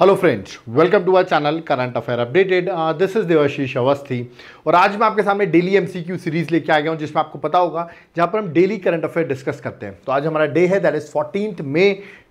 Hello friends welcome to our channel current affair updated this is Devashish Awasthi और आज मैं आपके सामने डेली एमसीक्यू सीरीज लेके आ गया हूँ जिसमें आपको पता होगा जहाँ पर हम डेली करंट अफेयर डिस्कस करते हैं तो आज हमारा डे है दैट इज़ फोर्टीन मे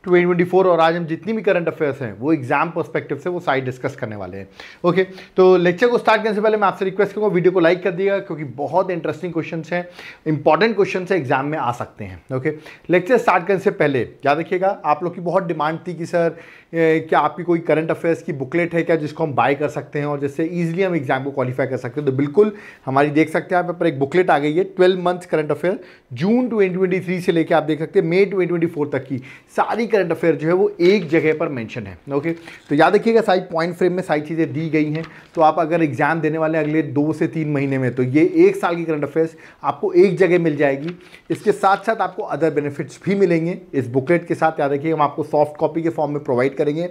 2024 और आज हम जितनी भी करंट अफेयर्स हैं वो एग्जाम परस्पेक्टिव से वो साइड डिस्कस करने वाले हैं ओके तो लेक्चर को स्टार्ट करने से पहले मैं आपसे रिक्वेस्ट करूँगा वीडियो को लाइक कर दिएगा क्योंकि बहुत इंटरेस्टिंग क्वेश्चन हैं इंपॉर्टेंट क्वेश्चन है एग्जाम में आ सकते हैं ओके लेक्चर स्टार्ट करने से पहले याद रखिएगा आप लोग की बहुत डिमांड थी कि सर क्या आपकी कोई करंट अफेयर्स की बुकलेट है क्या जिसको हम बाय कर सकते हैं और जिससे ईजिली हम एग्जाम को क्वालिफाई कर सकते हैं तो बिल्कुल हमारी देख सकते हैं आप पर एक बुकलेट आ गई है twelve months current affair June two से लेकर आप देख सकते हैं मे 2024 तक की सारी करंट अफेयर जो है वो एक जगह पर मैंशन है ओके तो याद रखिएगा सारी पॉइंट फ्रेम में सारी चीज़ें दी गई हैं तो आप अगर एग्जाम देने वाले अगले दो से तीन महीने में तो ये एक साल की करंट अफेयर्स आपको एक जगह मिल जाएगी इसके साथ साथ आपको अदर बेनिफिट्स भी मिलेंगे इस बुकलेट के साथ याद रखिए हम आपको सॉफ्ट कॉपी के फॉर्म में प्रोवाइड करेंगे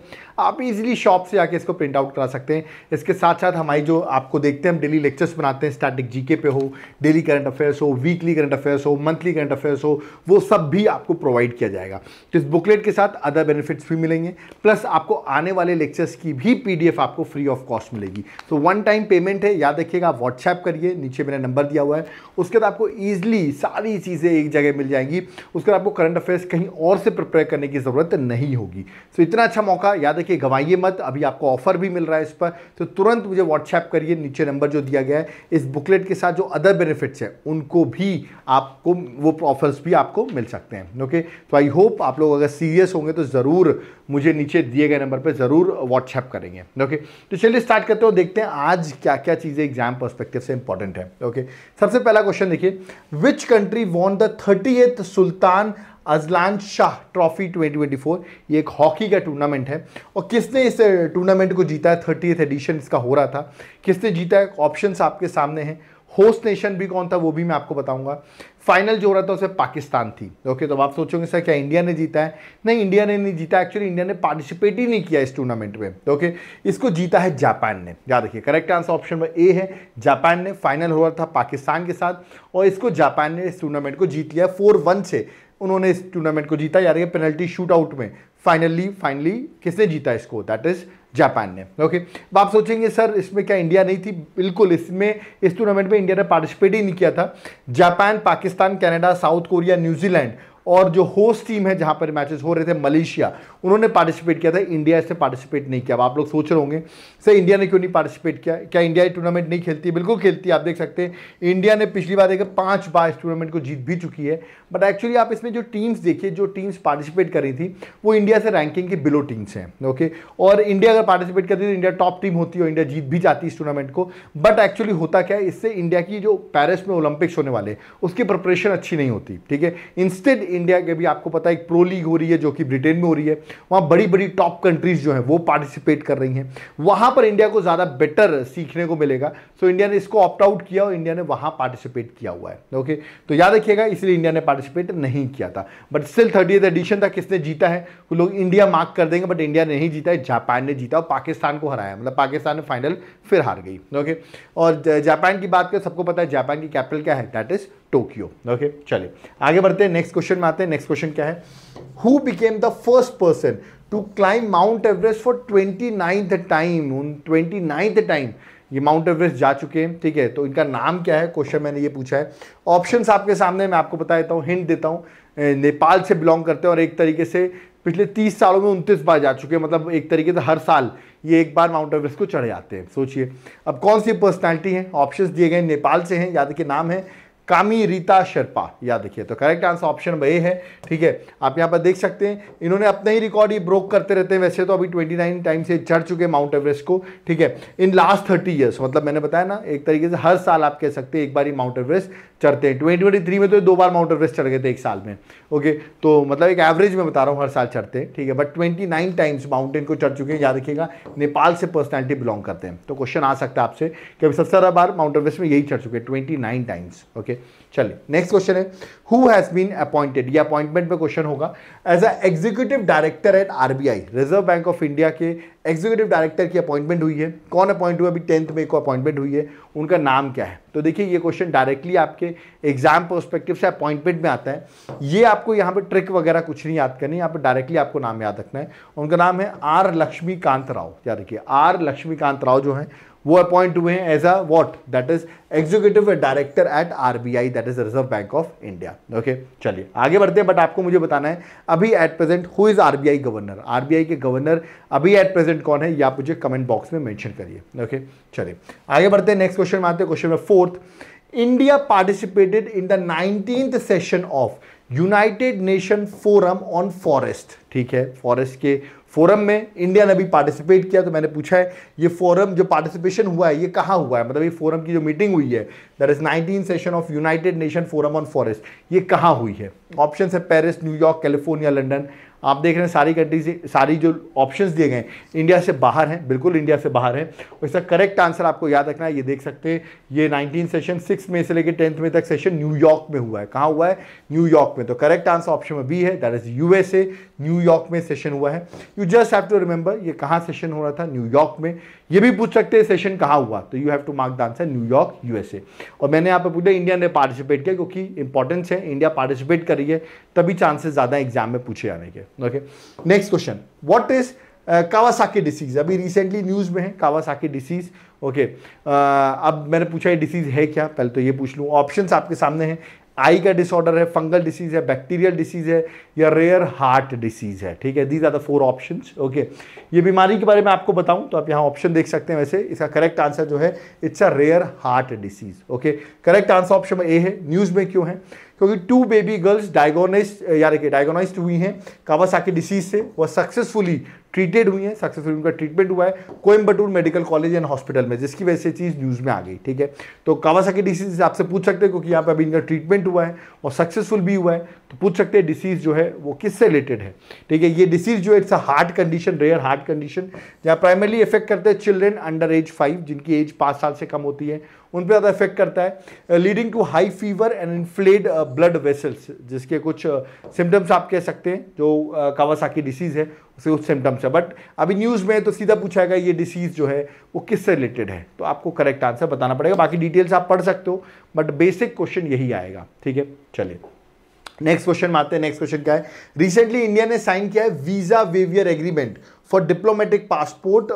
आप इजीली शॉप से आके इसको प्रिंट आउट करा सकते हैं इसके साथ साथ हमारी जो आपको देखते हैं हम डेली लेक्चर्स बनाते हैं स्टैटिक जीके पे हो डेली करंट अफेयर्स हो वीकली करंट अफेयर्स हो मंथली करंट अफेयर्स हो वो सब भी आपको प्रोवाइड किया जाएगा तो इस बुकलेट के साथ अदर बेनिफिट्स भी मिलेंगे प्लस आपको आने वाले लेक्चर्स की भी पी आपको फ्री ऑफ कॉस्ट मिलेगी तो वन टाइम पेमेंट है याद रखिएगा व्हाट्सएप करिए नीचे मेरा नंबर दिया हुआ है उसके बाद आपको ईजिली सारी चीज़ें एक जगह मिल जाएंगी उसके बाद आपको करंट अफेयर्स कहीं और से प्रिपेयर करने की ज़रूरत नहीं होगी तो इतना अच्छा अच्छा मौका याद रखिए गवाइए मत अभी आपको ऑफर भी मिल रहा है इस पर तो तुरंत मुझे व्हाट्सएप करिए नीचे नंबर जो दिया गया है इस बुकलेट के साथ जो अदर बेनिफिट्स हैं उनको भी आपको वो ऑफर्स भी आपको मिल सकते हैं ओके तो आई होप आप लोग अगर सीरियस होंगे तो ज़रूर मुझे नीचे दिए गए नंबर पर ज़रूर व्हाट्सएप करेंगे ओके तो चलिए स्टार्ट करते हो देखते हैं आज क्या क्या चीज़ें एग्जाम परस्पेक्टिव से इंपॉर्टेंट है ओके सबसे पहला क्वेश्चन देखिए which country won the thirty Sultan Azlan Shah trophy 2024 ये एक हॉकी का टूर्नामेंट है और किसने इस टूर्नामेंट को जीता है थर्टी एडिशन इसका हो रहा था किसने जीता है ऑप्शन आपके सामने हैं होस्ट नेशन भी कौन था वो भी मैं आपको बताऊंगा फाइनल जो हो रहा था उसमें पाकिस्तान थी ओके तो आप सोचोगे सर क्या इंडिया ने जीता है नहीं इंडिया ने नहीं जीता एक्चुअली इंडिया ने पार्टिसिपेट ही नहीं किया इस टूर्नामेंट में ओके इसको जीता है जापान ने याद रखिए correct answer option number A है जापान ने फाइनल हो रहा था पाकिस्तान के साथ और इसको जापान ने इस टूर्नामेंट को जीत लिया फोर वन से उन्होंने इस टूर्नामेंट को जीता यार पेनल्टी शूट आउट में फाइनली फाइनली किसने जीता इसको दैट इज जापान ने ओके अब आप सोचेंगे सर इसमें क्या इंडिया नहीं थी बिल्कुल इसमें इस टूर्नामेंट में इंडिया ने पार्टिसिपेट ही नहीं किया था Japan Pakistan Canada South Korea New Zealand और जो होस्ट टीम है जहां पर मैचेस हो रहे थे मलेशिया उन्होंने पार्टिसिपेट किया था इंडिया इसने पार्टिसिपेट नहीं किया अब आप लोग सोच रहे होंगे सर इंडिया ने क्यों नहीं पार्टिसिपेट किया क्या इंडिया ये टूर्नामेंट नहीं खेलती बिल्कुल खेलती है आप देख सकते हैं इंडिया ने पिछली बार एक पाँच बार इस टूर्नामेंट को जीत भी चुकी है बट एक्चुअली आप इसमें जो टीम्स देखिए जो टीम्स पार्टिसिपेट कर रही थी वो इंडिया से रैंकिंग के बिलो टीम्स हैं ओके और इंडिया अगर पार्टिसिपेट करती तो इंडिया टॉप टीम होती है और इंडिया जीत भी जाती है इस टूर्नामेंट को बट एक्चुअली होता क्या है इससे इंडिया की जो पैरिस में ओलंपिक्स होने वाले उसकी प्रिपरेशन अच्छी नहीं होती ठीक है इंस्टेड इंडिया के भी आपको पता है एक प्रो लीग हो रही है जो कि ब्रिटेन में हो रही है वहाँ बड़ी बड़ी टॉप कंट्रीज जो हैं वो पार्टिसिपेट कर रही हैं वहाँ पर इंडिया को ज़्यादा बेटर सीखने को मिलेगा सो इंडिया ने इसको ऑप्ट आउट किया और इंडिया ने वहाँ पार्टिसिपेट किया हुआ है ओके तो याद रखिएगा इसलिए इंडिया ने पार्टिसिपेट नहीं किया था बट स्टिल थर्टी एडिशन था किसने जीता है वो लोग इंडिया मार्क कर देंगे बट इंडिया ने नहीं जीता है जापान ने जीता और पाकिस्तान को हराया मतलब पाकिस्तान ने फाइनल फिर हार गई ओके और जापान की बात करें सबको पता है जापान की कैपिटल क्या है दैट इज टोक्यो ओके चलिए आगे बढ़ते हैं नेक्स्ट क्वेश्चन में आते हैं नेक्स्ट क्वेश्चन क्या है became the first person to climb Mount Everest for twenty ninth time उन ट्वेंटी नाइन्थ टाइम ये माउंट एवरेस्ट जा चुके हैं ठीक है तो इनका नाम क्या है क्वेश्चन मैंने ये पूछा है ऑप्शंस आपके सामने मैं आपको बता देता हूँ हिंट देता हूँ नेपाल से बिलोंग करते हैं और एक तरीके से पिछले तीस सालों में उनतीस बार जा चुके हैं मतलब एक तरीके से हर साल ये एक बार माउंट एवरेस्ट को चढ़ जाते हैं सोचिए अब कौन सी पर्सनैलिटी है ऑप्शन दिए गए नेपाल से हैं याद के नाम है कामी रीता शर्पा याद रखिए तो करेक्ट आंसर ऑप्शन ए है ठीक है आप यहाँ पर देख सकते हैं इन्होंने अपना ही रिकॉर्ड ही ब्रोक करते रहते हैं वैसे तो अभी 29 टाइम से चढ़ चुके हैं माउंट एवरेस्ट को ठीक है इन लास्ट थर्टी ईयर्स मतलब मैंने बताया ना एक तरीके से हर साल आप कह सकते हैं एक बार ही माउंट एवरेस्ट चढ़ते हैं ट्वेंटी में तो दो बार माउंट एवरेस्ट चढ़ गए थे एक साल में ओके तो मतलब एक एवरेज में बता रहा हूँ हर साल चढ़ते हैं ठीक है बट ट्वेंटी टाइम्स माउंटेन को चढ़ चुके हैं याद रखिएगा नेपाल से पर्सनैलिटी बिलोंग करते हैं तो क्वेश्चन आ सकता है आपसे कि अभी सत्तर बार माउंट एवरेस्ट में यही चढ़ चुके हैं ट्वेंटी टाइम्स ओके चलिए नेक्स्ट क्वेश्चन है हु हैज़ बीन अपॉइंटेड ये अपॉइंटमेंट पे क्वेश्चन होगा as a executive director at RBI Reserve Bank of India के एग्जीक्यूटिव डायरेक्टर की अपॉइंटमेंट हुई है कौन अपॉइंट हुआ अभी टेंथ में को अपॉइंटमेंट हुई है उनका नाम क्या है तो देखिए ये क्वेश्चन डायरेक्टली आपके एग्जाम परस्पेक्टिव से अपॉइंटमेंट में आता है ये आपको यहाँ पर ट्रिक वगैरह कुछ नहीं याद करनी यहाँ पर डायरेक्टली आपको नाम याद रखना है उनका नाम है आर लक्ष्मीकांत राव याद रखिए आर लक्ष्मीकांत राव जो है वो अपॉइंट हुए हैं as a what that is executive director at R B I that is Reserve Bank of India okay चलिए आगे बढ़ते हैं बट आपको मुझे बताना है अभी at present who is R B I governor R B I के गवर्नर अभी एट प्रेजेंट कौन है या मुझे कमेंट बॉक्स में मैंशन करिए ओके चलिए आगे बढ़ते हैं नेक्स्ट क्वेश्चन में आते हैं question number fourth India participated in the nineteenth session of United Nation Forum on forest ठीक है फॉरेस्ट के फोरम में इंडिया ने भी पार्टिसिपेट किया तो मैंने पूछा है ये फोरम जो पार्टिसिपेशन हुआ है ये कहाँ हुआ है मतलब ये फोरम की जो मीटिंग हुई है that is nineteen session of United Nation Forum on forest ये कहाँ हुई है ऑप्शन है पेरिस न्यूयॉर्क कैलिफोर्निया लंडन आप देख रहे हैं सारी कंट्रीज सारी जो ऑप्शंस दिए गए इंडिया से बाहर हैं बिल्कुल इंडिया से बाहर हैं और इसका करेक्ट आंसर आपको याद रखना है ये देख सकते हैं ये 19 सेशन सिक्स में से लेकर टेंथ में तक सेशन न्यूयॉर्क में हुआ है कहाँ हुआ है न्यूयॉर्क में तो करेक्ट आंसर ऑप्शन में बी है दैट इज़ यू न्यूयॉर्क में सेशन हुआ है you just have to remember ये कहाँ सेशन हो रहा था न्यूयॉर्क में ये भी पूछ सकते हैं सेशन कहाँ हुआ तो you have to mark the answer New York USA और मैंने यहाँ पे पूछा इंडिया ने पार्टिसिपेट किया क्योंकि इंपॉर्टेंस है इंडिया पार्टिसिपेट करी है तभी चांसेस ज़्यादा एग्जाम में पूछे जाने के okay next question what is Kawasaki disease अभी रिसेंटली न्यूज़ में है Kawasaki disease okay okay. uh, अब मैंने पूछा ये डिसीज़ है क्या पहले तो ये पूछ लूँ ऑप्शंस आपके सामने हैं आई का डिसऑर्डर है फंगल डिसीज है बैक्टीरियल डिसीज है या रेयर हार्ट डिसीज है ठीक है these are the four option okay ये बीमारी के बारे में आपको बताऊं तो आप यहाँ ऑप्शन देख सकते हैं वैसे इसका करेक्ट आंसर जो है it's a rare heart disease okay correct answer option A है न्यूज़ में क्यों है क्योंकि टू बेबी गर्ल्स डायगोनाइज यानी कि डायगोनाइज हुई हैं कावासाकी डिसीज से वह सक्सेसफुली ट्रीटेड हुई हैं सक्सेसफुल उनका ट्रीटमेंट हुआ है Coimbatore medical college and hospital में जिसकी वजह से चीज़ न्यूज़ में आ गई ठीक है तो कावासाकी डिसीज आपसे पूछ सकते हैं क्योंकि यहाँ पर अभी इनका ट्रीटमेंट हुआ है और सक्सेसफुल भी हुआ है तो पूछ सकते हैं डिसीज़ जो है वो किससे रिलेटेड है ठीक है ये डिसीज़ जो है it's a heart condition rare heart condition जहाँ प्राइमरली इफेक्ट करते हैं चिल्ड्रेन अंडर एज फाइव जिनकी एज पाँच साल से कम होती है उन पर ज़्यादा इफेक्ट करता है leading to high fever and inflated blood vessels जिसके कुछ सिम्टम्स आप कह सकते हैं जो कावासाकी डिसीज़ है उसे उस सिम्टम्स है बट अभी न्यूज़ में तो सीधा पूछा गया ये डिसीज़ जो है वो किससे रिलेटेड है तो आपको करेक्ट आंसर बताना पड़ेगा बाकी डिटेल्स आप पढ़ सकते हो बट बेसिक क्वेश्चन यही आएगा ठीक है चलिए नेक्स्ट क्वेश्चन में आते हैं नेक्स्ट क्वेश्चन क्या है रिसेंटली इंडिया ने साइन किया है visa waiver agreement for diplomatic passport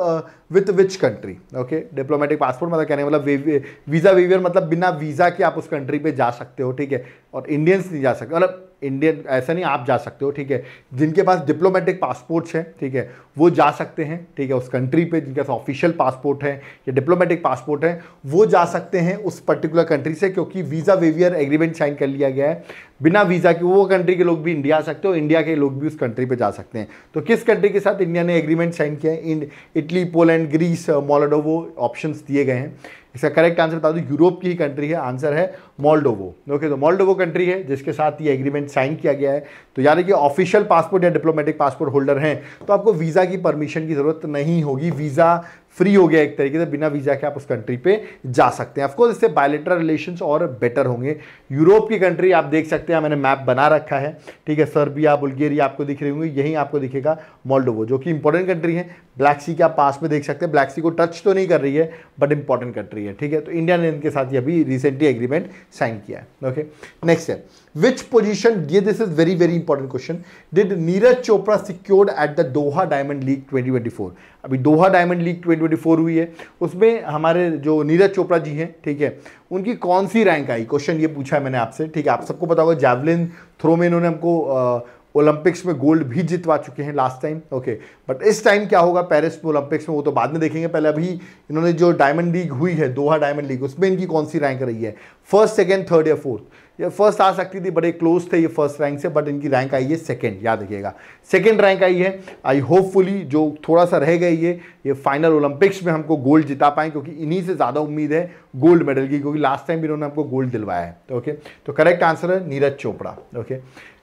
with which country okay diplomatic passport मतलब कहने मतलब वीजा वीवियर मतलब बिना वीजा के आप उस कंट्री पे जा सकते हो ठीक है और इंडियंस नहीं जा सकते मतलब इंडियन ऐसा नहीं आप जा सकते हो ठीक है जिनके पास डिप्लोमेटिक पासपोर्ट्स हैं ठीक है वो जा सकते हैं ठीक है उस कंट्री पे जिनके पास ऑफिशियल पासपोर्ट है या डिप्लोमेटिक पासपोर्ट है वो जा सकते हैं उस पर्टिकुलर कंट्री से क्योंकि वीज़ा वेवियर एग्रीमेंट साइन कर लिया गया है बिना वीज़ा के वो कंट्री के लोग भी इंडिया आ सकते हो इंडिया के लोग भी उस कंट्री पर जा सकते हैं तो किस कंट्री के साथ इंडिया ने एग्रीमेंट साइन किया है Italy Poland Greece Moldova option दिए गए हैं इसका करेक्ट आंसर बता दो यूरोप की ही कंट्री है आंसर है मॉल्डोवो ओके तो मॉल्डोवो कंट्री है जिसके साथ ये एग्रीमेंट साइन किया गया है तो यानी कि ऑफिशियल पासपोर्ट या डिप्लोमेटिक पासपोर्ट होल्डर हैं तो आपको वीज़ा की परमिशन की ज़रूरत नहीं होगी वीज़ा फ्री हो गया एक तरीके से बिना वीज़ा के आप उस कंट्री पे जा सकते हैं ऑफकोर्स इससे बायोलेटरल रिलेशन और बेटर होंगे यूरोप की कंट्री आप देख सकते हैं मैंने मैप बना रखा है ठीक है सर्बिया बुल्गेरिया आपको दिख रही होंगी यहीं आपको दिखेगा मोल्डोवो जो कि इंपॉर्टेंट कंट्री है ब्लैक सी के आप पास में देख सकते हैं ब्लैक सी को टच तो नहीं कर रही है बट इंपॉर्टेंट कंट्री है ठीक है तो इंडिया ने इनके साथ ये अभी रिसेंटली एग्रीमेंट साइन किया है ओके नेक्स्ट है विच पोजिशन ये this is very very important question did Neeraj Chopra secured at the Doha Diamond League 2024? अभी दोहा डायमंड लीग 2024 हुई है उसमें हमारे जो नीरज चोपड़ा जी हैं ठीक है उनकी कौन सी रैंक आई क्वेश्चन ये पूछा है मैंने आपसे ठीक है आप सबको पता होगा जैवलिन थ्रो में इन्होंने हमको ओलंपिक्स में गोल्ड भी जितवा चुके हैं लास्ट टाइम ओके बट इस टाइम क्या होगा पेरिस में ओलंपिक्स में वो तो बाद में देखेंगे पहले अभी इन्होंने जो डायमंड लीग हुई है दोहा डायमंड लीग उसमें इनकी कौन सी रैंक रही है फर्स्ट सेकेंड थर्ड या फोर्थ ये फर्स्ट आ सकती थी बड़े क्लोज थे ये फर्स्ट रैंक से बट इनकी रैंक आई है सेकेंड याद रखिएगा सेकेंड रैंक आई है आई होपफुली जो थोड़ा सा रह गई ये ये फाइनल ओलंपिक्स में हमको गोल्ड जिता पाए क्योंकि इन्हीं से ज़्यादा उम्मीद है गोल्ड मेडल की क्योंकि लास्ट टाइम इन्होंने हमको गोल्ड दिलवाया है ओके तो करेक्ट आंसर तो है नीरज चोपड़ा ओके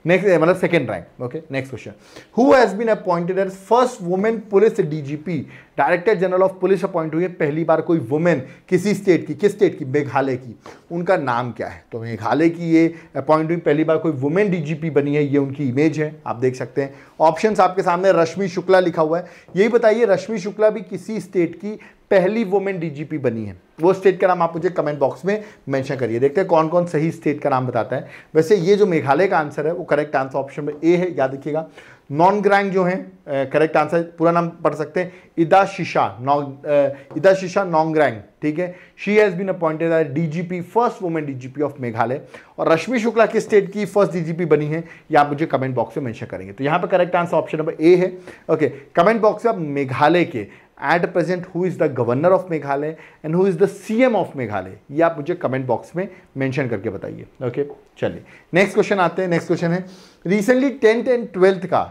नेक्स्ट मतलब second rank okay next question who has been appointed as first women police DGP director general of police appoint हुई है पहली बार कोई वुमेन किसी स्टेट की किस स्टेट की मेघालय की उनका नाम क्या है तो मेघालय की ये अपॉइंट हुई पहली बार कोई वुमेन डीजीपी बनी है ये उनकी इमेज है आप देख सकते हैं ऑप्शन आपके सामने रश्मि शुक्ला लिखा हुआ है यही बताइए रश्मि शुक्ला भी किसी स्टेट की पहली वुमेन डीजीपी बनी है वो स्टेट का नाम आप मुझे कमेंट बॉक्स में मेंशन करिए देखते हैं कौन कौन सही स्टेट का नाम बताता है वैसे ये जो मेघालय का आंसर है वो करेक्ट आंसर ऑप्शन में ए है याद रखिएगा नॉन ग्रैंग जो है करेक्ट आंसर पूरा नाम पढ़ सकते हैं इदा शिशा नॉन इदा शिशा नॉन ग्रैंग ठीक है she has been appointed as DGP first women DGP of Meghalaya और रश्मि शुक्ला किस स्टेट की फर्स्ट डीजीपी बनी है ये आप मुझे कमेंट बॉक्स में मैंशन करेंगे तो यहाँ पर correct answer option number A है ओके कमेंट बॉक्स में आप मेघालय के at present who is the governor of Meghalaya and who is the M of Meghalaya ये आप मुझे कमेंट बॉक्स में मैंशन करके बताइए ओके चलिए नेक्स्ट क्वेश्चन आते हैं नेक्स्ट क्वेश्चन है रिसेंटली टेंथ एंड ट्वेल्थ का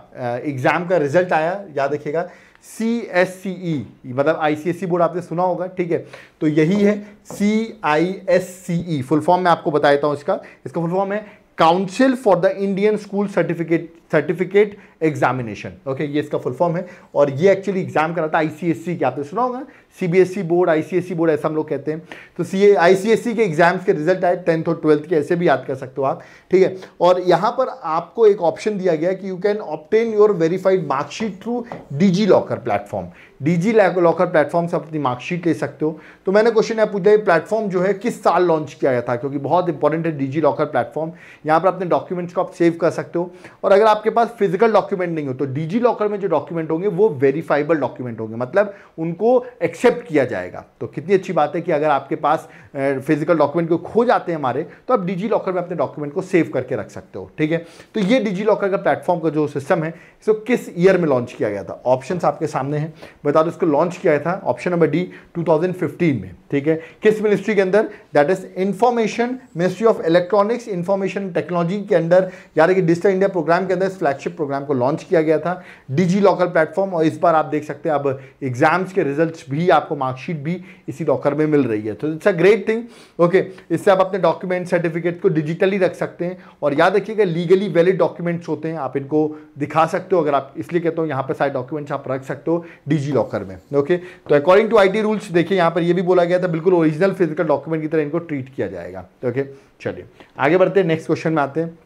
एग्ज़ाम का रिजल्ट आया याद रखिएगा सी एस सी ई मतलब आई सी एस सी बोर्ड आपने सुना होगा ठीक है तो यही है C I S C E full form मैं आपको बता देता हूँ इसका इसका फुल फॉर्म है council for the Indian school certificate certificate examination okay ये इसका फुल फॉर्म है और ये एक्चुअली एग्जाम कराता है आईसीएससी की आपने सुना होगा सीबीएसई बोर्ड आईसीएससी बोर्ड ऐसा हम लोग कहते हैं तो सी आईसीएससी e के एग्जाम्स के रिजल्ट आए टेंथ और ट्वेल्थ के ऐसे भी याद कर सकते हो आप ठीक है और यहाँ पर आपको एक ऑप्शन दिया गया कि you can obtain your verified marksheet through DigiLocker platform DigiLocker platform से अपनी मार्कशीट ले सकते हो तो मैंने क्वेश्चन यहाँ पूछा ये प्लेटफॉर्म जो है किस साल लॉन्च किया गया था क्योंकि बहुत इंपॉर्टेंट है डीजी लॉकर प्लेटफॉर्म यहाँ पर अपने डॉक्यूमेंट्स को आप सेव कर सकते हो और अगर आपके पास फिजिकल डॉक्यूमेंट नहीं हो तो डीजी लॉकर में जो डॉक्यूमेंट होंगे वो वेरीफाइबल डॉक्यूमेंट होंगे मतलब उनको एक्सेप्ट किया जाएगा तो कितनी अच्छी बात है कि अगर आपके पास फिजिकल डॉक्यूमेंट को खो जाते हैं हमारे तो आप डिजी लॉकर में अपने डॉक्यूमेंट को सेव करके रख सकते हो ठीक है तो ये डिजी लॉकर का प्लेटफॉर्म का जो सिस्टम है इसको किस ईयर में लॉन्च किया गया था ऑप्शन आपके सामने हैं बता दो इसको लॉन्च किया था ऑप्शन नंबर डी 2015 में ठीक है किस मिनिस्ट्री के अंदर that is information ministry of electronics information technology के अंदर यानी कि डिजिटल इंडिया प्रोग्राम के अंदर इस फ्लैगशिप प्रोग्राम को लॉन्च किया गया था डिजी लॉकर प्लेटफॉर्म और इस बार आप देख सकते हैं अब एग्जाम्स के रिजल्ट भी आपको मार्कशीट भी इसी लॉकर में मिल रही है तो it's a great thing okay इससे आप अपने डॉक्यूमेंट सर्टिफिकेट को डिजिटली रख सकते हैं और याद रखिएगा लीगली वैलिड डॉक्यूमेंट्स होते हैं आप इनको दिखा सकते हो अगर आप इसलिए कहते हो यहाँ पर सारे डॉक्यूमेंट्स आप रख सकते हो डिजी लॉकर में ओके तो अकॉर्डिंग टू आईटी रूल्स देखिए यहाँ पर ये भी बोला गया था बिल्कुल ओरिजिनल फिजिकल डॉक्यूमेंट की तरह इनको ट्रीट किया जाएगा ओके चलिए आगे बढ़ते हैं नेक्स्ट क्वेश्चन में आते हैं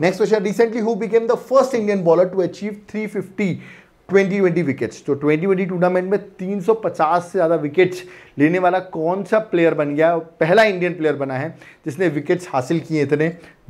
next question recently who became the first Indian bowler to achieve 350 fifty twenty twenty wickets तो ट्वेंटी ट्वेंटी टूर्नामेंट में 350 से ज़्यादा विकेट्स लेने वाला कौन सा प्लेयर बन गया पहला इंडियन प्लेयर बना है जिसने विकेट्स हासिल किए इतने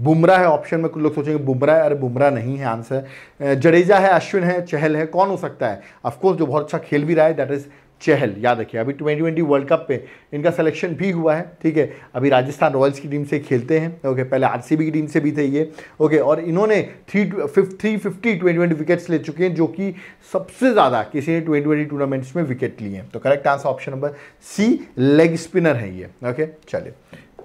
बुमराह है ऑप्शन में कुछ लोग सोचेंगे बुमराह अरे बुमराह नहीं है आंसर जडेजा है अश्विन है चहल है कौन हो सकता है ऑफकोर्स जो बहुत अच्छा खेल भी रहा है दैट इज़ चहल याद रखिए अभी ट्वेंटी ट्वेंटी वर्ल्ड कप पे इनका सिलेक्शन भी हुआ है ठीक है अभी राजस्थान रॉयल्स की टीम से खेलते हैं ओके पहले आरसीबी की टीम से भी थे ये ओके और इन्होंने three three fifty twenty twenty wickets ले चुके हैं जो कि सबसे ज़्यादा किसी ने ट्वेंटी ट्वेंटी टूर्नामेंट्स में विकेट लिए हैं तो correct answer option number C leg spinner है ये ओके चलिए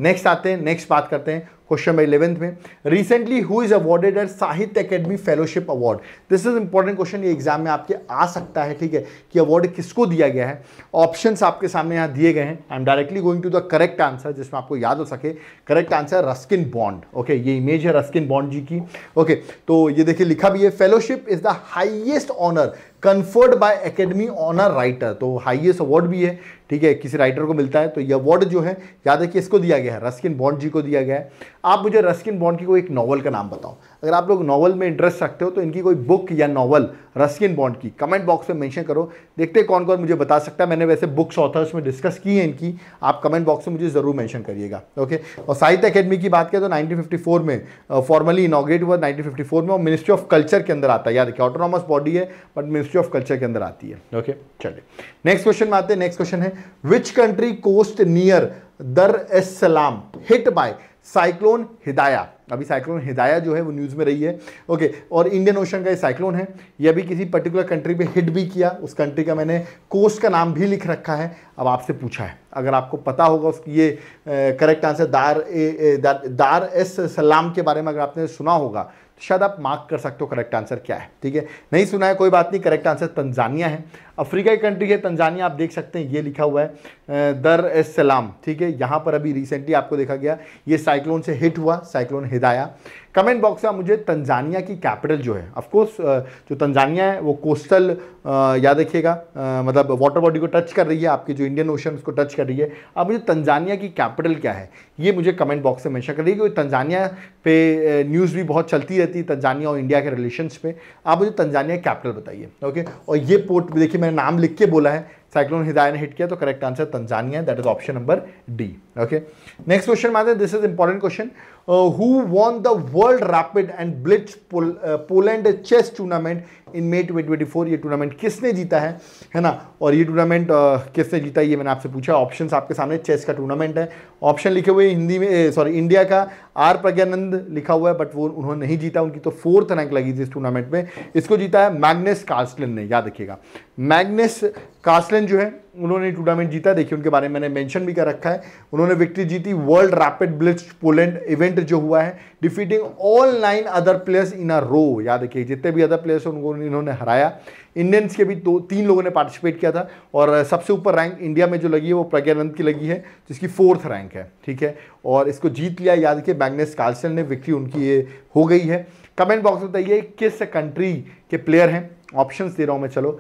नेक्स्ट आते हैं नेक्स्ट बात करते हैं क्वेश्चन नंबर इलेवेंथ में recently who is awarded at Sahitya Akademi fellowship award this is important question ये एग्जाम में आपके आ सकता है ठीक है कि अवार्ड किसको दिया गया है ऑप्शन आपके सामने यहाँ दिए गए हैं I am directly going to the correct answer जिसमें आपको याद हो सके correct answer Ruskin Bond okay ये इमेज है रस्किन बॉन्ड जी की ओके okay, तो ये देखिए लिखा भी है fellowship is the highest honour conferred by academy honour writer तो हाइएस्ट अवार्ड भी है ठीक है किसी राइटर को मिलता है तो ये अवार्ड जो है याद है कि इसको दिया गया है रस्किन बॉन्ड जी को दिया गया है आप मुझे रस्किन बॉन्ड की कोई एक नॉवल का नाम बताओ अगर आप लोग नॉवल में इंटरेस्ट रखते हो तो इनकी कोई बुक या नॉवल रस्किन बॉन्ड की कमेंट बॉक्स में मेंशन करो देखते हैं कौन कौन मुझे बता सकता है मैंने वैसे बुक्स ऑथर्स में डिस्कस की है इनकी आप कमेंट बॉक्स में मुझे ज़रूर मैंशन करिएगा ओके और साहित्य अकेडमी की बात करें तो नाइनटीन में फॉर्मली इनाग्रेट हुआ नाइनटीन में और मिनिस्ट्री ऑफ कल्चर के अंदर आता है याद रखिए ऑटोनॉमस बॉडी है बट मिनिस्ट्री ऑफ कल्चर के अंदर आती है ओके चलिए नेक्स्ट क्वेश्चन में आते हैं नेक्स्ट क्वेश्चन है which country coast near Dar es Salaam hit by cyclone Hidaya अभी साइक्लोन हिदाया जो है वो न्यूज़ में रही है ओके और इंडियन ओशन का ये साइक्लोन है ये अभी किसी पर्टिकुलर कंट्री पे हिट भी किया उस कंट्री का मैंने कोस्ट का नाम भी लिख रखा है अब आपसे पूछा है अगर आपको पता होगा उसकी ये करेक्ट आंसर दार ए, ए, दार, दार एस सलाम के बारे में अगर आपने सुना होगा तो शायद आप मार्क कर सकते हो करेक्ट आंसर क्या है ठीक है नहीं सुना है कोई बात नहीं करेक्ट आंसर तंजानिया है अफ्रीका की कंट्री है तंजानिया आप देख सकते हैं ये लिखा हुआ है दर एस सलाम ठीक है यहाँ पर अभी रिसेंटली आपको देखा गया ये साइक्लोन से हिट हुआ साइक्लोन हिदाया कमेंट बॉक्स में मुझे तंजानिया की कैपिटल जो है ऑफकोर्स जो तंजानिया है वो कोस्टल याद रखिएगा मतलब वाटर बॉडी को टच कर रही है आपकी जो इंडियन ओशन उसको टच कर रही है अब मुझे तंजानिया की कैपिटल क्या है ये मुझे कमेंट बॉक्स में मैंशन कर रही है क्योंकि तंजानिया पे न्यूज़ भी बहुत चलती रहती है तंजानिया और इंडिया के रिलेशन पे आप मुझे तंजानिया कैपिटल बताइए ओके और ये पोर्ट देखिए मैंने नाम लिख के बोला है साइक्लोन हिदाय ने हिट किया तो correct answer Tanzania that is option number D okay next question मानते this is important question who won the world rapid and blitz Poland chess tournament in May twenty ये टूर्नामेंट किसने जीता है है ना और ये टूर्नामेंट uh, किसने जीता है ये मैंने आपसे पूछा ऑप्शन आपके सामने चेस का टूर्नामेंट है ऑप्शन लिखे हुए हिंदी में सॉरी इंडिया का आर प्रज्ञानंद लिखा हुआ है बट वो उन्होंने नहीं जीता उनकी तो फोर्थ रैंक लगी थी इस टूर्नामेंट में इसको जीता है मैग्नेस कार्सलिन ने याद रखिएगा मैग्नेस कार्सलन जो है उन्होंने टूर्नामेंट जीता देखिए उनके बारे में मैंने मेंशन भी कर रखा है उन्होंने विक्ट्री जीती world rapid blitz Poland event जो हुआ है defeating all nine other players in a row याद रखिए जितने भी अदर प्लेयर्स हैं उनको इन्होंने हराया इंडियंस के भी दो तीन लोगों ने पार्टिसिपेट किया था और सबसे ऊपर रैंक इंडिया में जो लगी है वो प्रज्ञानंद की लगी है जिसकी फोर्थ रैंक है ठीक है और इसको जीत लिया याद रखिए मैग्नेस कार्लसन ने विक्ट्री उनकी ये हो गई है कमेंट बॉक्स में बताइए किस कंट्री के प्लेयर हैं ऑप्शन दे रहा हूँ मैं चलो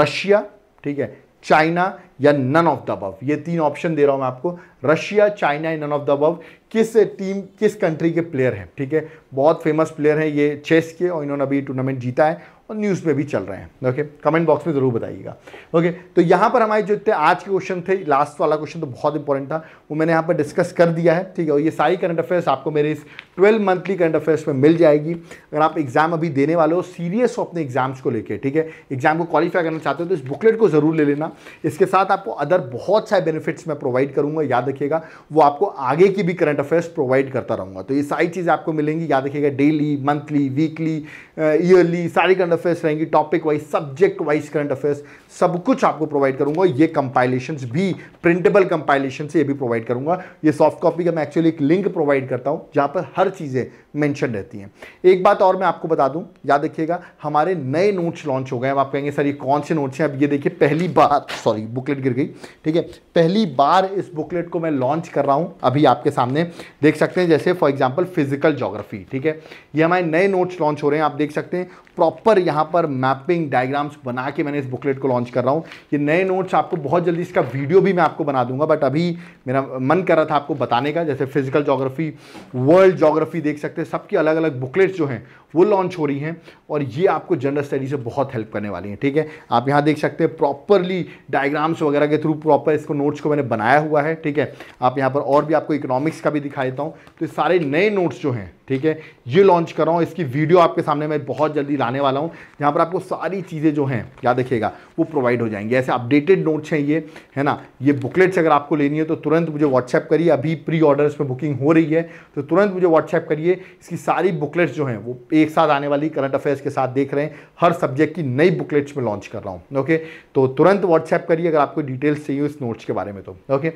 रशिया ठीक है चाइना या नन ऑफ द अबव ये तीन ऑप्शन दे रहा हूं मैं आपको रशिया चाइना या नन ऑफ द अबव किस टीम किस कंट्री के प्लेयर हैं ठीक है बहुत फेमस प्लेयर हैं ये चेस के और इन्होंने अभी टूर्नामेंट जीता है और न्यूज़ पे भी चल रहे हैं ओके कमेंट बॉक्स में ज़रूर बताइएगा ओके तो यहाँ पर हमारे जो इतने आज के क्वेश्चन थे लास्ट वाला क्वेश्चन तो बहुत इंपॉर्टेंट था वो मैंने यहाँ पर डिस्कस कर दिया है ठीक है और ये सारी करंट अफेयर्स आपको मेरे इस ट्वेल्व मंथली करंट अफेयर्स में मिल जाएगी अगर आप एग्जाम अभी देने वाले हो सीरियस हो अपने एग्जाम्स को लेकर ठीक है एग्जाम को क्वालिफाई करना चाहते हो तो इस बुकलेट को ज़रूर ले लेना इसके साथ आपको अदर बहुत सारे बेनिफिट्स मैं प्रोवाइड करूँगा याद रखिएगा वो आपको आगे की भी करंट अफेयर्स प्रोवाइड करता रहूँगा तो ये सारी चीज़ें आपको मिलेंगी याद रखिएगा डेली मंथली वीकली ईयरली सारी करंट अफेयर्स रहेंगी topic wise subject wise current affairs सब कुछ आपको प्रोवाइड करूंगा ये कंपाइलेशन भी प्रिंटेबल कंपाइलेशन से ये भी प्रोवाइड करूंगा ये सॉफ्ट कॉपी का मैं एक्चुअली एक लिंक प्रोवाइड करता हूँ जहाँ पर हर चीज़ें मैंशन रहती हैं एक बात और मैं आपको बता दूँ याद रखिएगा हमारे नए नोट्स लॉन्च हो गए अब आप कहेंगे सर ये कौन से नोट्स हैं अब ये देखिए पहली बार सॉरी बुकलेट गिर गई ठीक है पहली बार इस बुकलेट को मैं लॉन्च कर रहा हूँ अभी आपके सामने देख सकते हैं जैसे फॉर एग्जाम्पल फिजिकल जोग्राफी ठीक है ये हमारे नए नोट्स लॉन्च हो रहे हैं आप देख सकते हैं प्रॉपर यहाँ पर मैपिंग डायग्राम्स बना के मैंने इस बुकलेट को लॉन्च कर रहा हूँ ये नए नोट्स आपको बहुत जल्दी इसका वीडियो भी मैं आपको बना दूंगा बट अभी मेरा मन कर रहा था आपको बताने का जैसे फिजिकल जोग्राफी वर्ल्ड जोग्राफी देख सकते हैं सबकी अलग अलग बुकलेट्स जो हैं वो लॉन्च हो रही हैं और ये आपको जनरल स्टडी से बहुत हेल्प करने वाली हैं ठीक है आप यहाँ देख सकते हैं प्रॉपरली डायग्राम्स वगैरह के थ्रू प्रॉपर इसको नोट्स को मैंने बनाया हुआ है ठीक है आप यहाँ पर और भी आपको इकोनॉमिक्स का भी दिखा देता हूँ तो सारे नए नोट्स जो हैं ठीक है ये लॉन्च कर रहा हूँ इसकी वीडियो आपके सामने मैं बहुत जल्दी लाने वाला हूँ जहाँ पर आपको सारी चीज़ें जो हैं क्या देखिएगा वो प्रोवाइड हो जाएंगी ऐसे अपडेटेड नोट्स हैं ये है ना ये बुकलेट्स अगर आपको लेनी है तो तुरंत मुझे व्हाट्सएप करिए अभी प्री ऑर्डर्स में बुकिंग हो रही है तो तुरंत मुझे व्हाट्सएप करिए इसकी सारी बुकलेट्स जो हैं वो एक साथ आने वाली करंट अफेयर्स के साथ देख रहे हैं हर सब्जेक्ट की नई बुकलेट्स में लॉन्च कर रहा हूँ ओके तो तुरंत व्हाट्सएप करिए अगर आपको डिटेल्स चाहिए इस नोट्स के बारे में तो ओके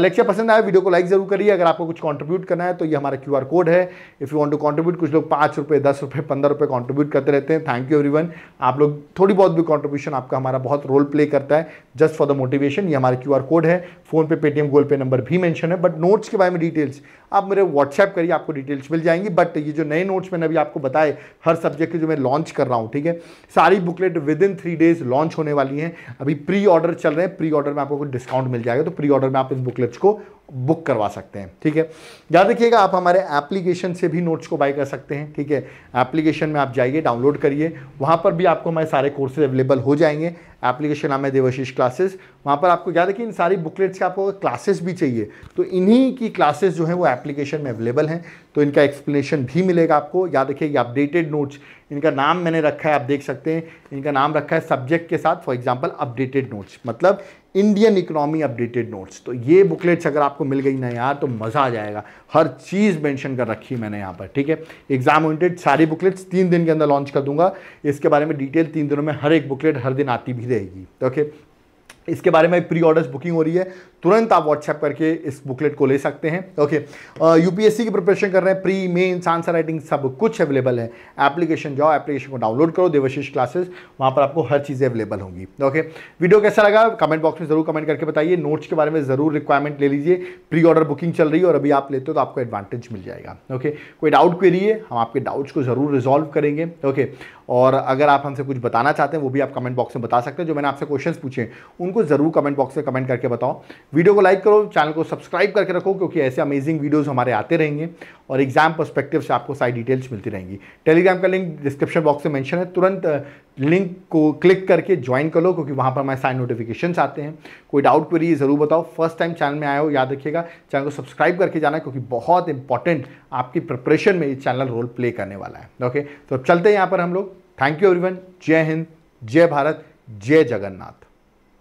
लेक्चर पसंद आया वीडियो को लाइक ज़रूर करिए अगर आपको कुछ कॉन्ट्रीब्यूट करना है तो ये हमारा क्यू कोड है if if you want to contribute कुछ लोग पाँच रुपये दस रुपये पंद्रह रुपये कॉन्ट्रीब्यूट करते रहते हैं थैंक यू एवरीवन आप लोग थोड़ी बहुत भी कॉन्ट्रीब्यूशन आपका हमारा बहुत रोल प्ले करता है जस्ट फॉर द मोटिवेशन ये हमारा क्यू कोड है PhonePe Paytm Google Pay number भी मैंशन है बट नोट्स के बारे में डिटेल्स आप मेरे व्हाट्सएप करिए आपको डिटेल्स मिल जाएंगी बट ये जो नए नोट्स मैंने अभी आपको बताए हर सब्जेक्ट के जो मैं लॉन्च कर रहा हूँ ठीक है सारी booklet within three days launch होने वाली हैं अभी प्री ऑर्डर चल रहे हैं प्री ऑर्डर में आपको डिस्काउंट मिल जाएगा तो प्री ऑर्डर में आप इस बुकलेट्स को बुक करवा सकते हैं ठीक है याद रखिएगा आप हमारे एप्लीकेशन से भी नोट्स को बाय कर सकते हैं ठीक है एप्लीकेशन में आप जाइए डाउनलोड करिए वहाँ पर भी आपको हमारे सारे कोर्सेज अवेलेबल हो जाएंगे एप्लीकेशन नाम है देवशीष क्लासेस वहाँ पर आपको याद है कि इन सारी बुकलेट्स के आपको क्लासेस भी चाहिए तो इन्हीं की क्लासेस जो हैं वो एप्लीकेशन में अवेलेबल हैं तो इनका एक्सप्लेनेशन भी मिलेगा आपको याद रखिए ये अपडेटेड नोट्स इनका नाम मैंने रखा है आप देख सकते हैं इनका नाम रखा है सब्जेक्ट के साथ फॉर एग्जाम्पल अपडेटेड नोट्स मतलब इंडियन इकोनॉमी अपडेटेड नोट्स तो ये बुकलेट्स अगर आपको मिल गई ना यार तो मज़ा आ जाएगा हर चीज़ मेंशन कर रखी मैंने यहाँ पर ठीक है एग्जाम ओरिएंटेड सारी बुकलेट्स तीन दिन के अंदर लॉन्च कर दूंगा इसके बारे में डिटेल तीन दिनों में हर एक बुकलेट हर दिन आती भी रहेगी तो ओके इसके बारे में प्री ऑर्डर्स बुकिंग हो रही है तुरंत आप व्हाट्सएप करके इस बुकलेट को ले सकते हैं ओके यूपीएससी की प्रिपरेशन कर रहे हैं प्री मेन्स आंसर राइटिंग सब कुछ अवेलेबल है एप्लीकेशन जाओ एप्लीकेशन को डाउनलोड करो देवशीष क्लासेस वहाँ पर आपको हर चीज़ें अवेलेबल होंगी ओके वीडियो कैसा लगा कमेंट बॉक्स में ज़रूर कमेंट करके बताइए नोट्स के बारे में ज़रूर रिक्वायरमेंट ले लीजिए प्री ऑर्डर बुकिंग चल रही है और अभी आप लेते हो तो आपको एडवांटेज मिल जाएगा ओके कोई डाउट क्वेरी है हम आपके डाउट्स को ज़रूर रिजॉल्व करेंगे ओके और अगर आप हमसे कुछ बताना चाहते हैं वो भी आप कमेंट बॉक्स में बता सकते हैं जो मैंने आपसे क्वेश्चंस पूछे उनको ज़रूर कमेंट बॉक्स में कमेंट करके बताओ वीडियो को लाइक करो चैनल को सब्सक्राइब करके रखो क्योंकि ऐसे अमेजिंग वीडियोज़ हमारे आते रहेंगे और एग्जाम परस्पेक्टिव से आपको सारी डिटेल्स मिलती रहेंगी टेलीग्राम का लिंक डिस्क्रिप्शन बॉक्स में मैंशन है तुरंत लिंक को क्लिक करके ज्वाइन कर लो क्योंकि वहाँ पर हमारे सारे नोटिफिकेशन आते हैं कोई डाउट क्वेरी ज़रूर बताओ फर्स्ट टाइम चैनल में आए हो याद रखिएगा चैनल को सब्सक्राइब करके जाना क्योंकि बहुत इंपॉर्टेंट आपकी प्रिपरेशन में ये चैनल रोल प्ले करने वाला है ओके तो चलते हैं यहाँ पर हम लोग थैंक यू एवरीवन जय हिंद जय भारत जय जगन्नाथ